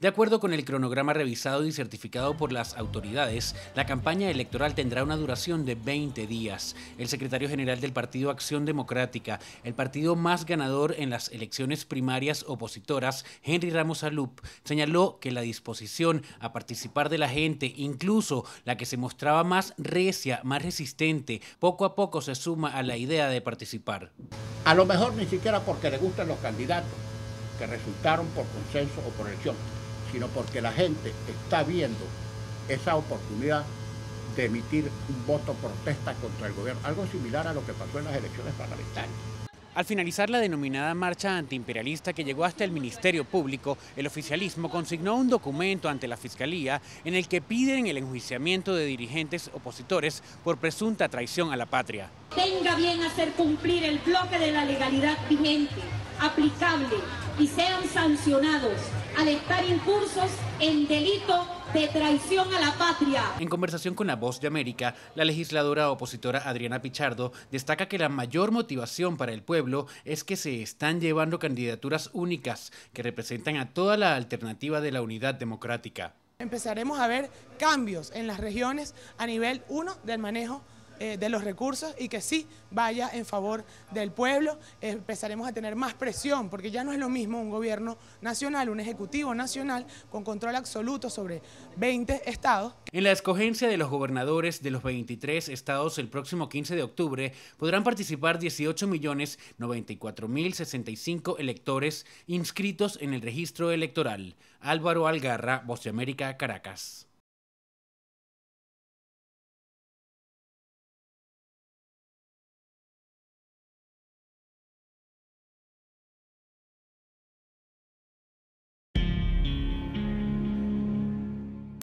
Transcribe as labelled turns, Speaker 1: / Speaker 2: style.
Speaker 1: De acuerdo con el cronograma revisado y certificado por las autoridades, la campaña electoral tendrá una duración de 20 días. El secretario general del partido Acción Democrática, el partido más ganador en las elecciones primarias opositoras, Henry Ramos Alup, señaló que la disposición a participar de la gente, incluso la que se mostraba más recia, más resistente, poco a poco se suma a la idea de participar. A lo mejor ni siquiera porque le gustan los candidatos que resultaron por consenso
Speaker 2: o por elección sino porque la gente está viendo esa oportunidad de emitir un voto protesta contra el gobierno, algo similar a lo que pasó en las elecciones parlamentarias.
Speaker 1: Al finalizar la denominada marcha antiimperialista que llegó hasta el Ministerio Público, el oficialismo consignó un documento ante la Fiscalía en el que piden el enjuiciamiento de dirigentes opositores por presunta traición a la patria.
Speaker 3: Tenga bien hacer cumplir el bloque de la legalidad vigente, aplicable y sean sancionados al estar incursos en delito de traición a la patria.
Speaker 1: En conversación con La Voz de América, la legisladora opositora Adriana Pichardo destaca que la mayor motivación para el pueblo es que se están llevando candidaturas únicas que representan a toda la alternativa de la unidad democrática.
Speaker 4: Empezaremos a ver cambios en las regiones a nivel 1 del manejo eh, de los recursos y que sí vaya en favor del pueblo. empezaremos a tener más presión, porque ya no es lo mismo un gobierno nacional, un ejecutivo nacional con control absoluto sobre 20 estados.
Speaker 1: En la escogencia de los gobernadores de los 23 estados el próximo 15 de octubre podrán participar 18.094.065 electores inscritos en el registro electoral.
Speaker 3: Álvaro Algarra, Voz de América, Caracas.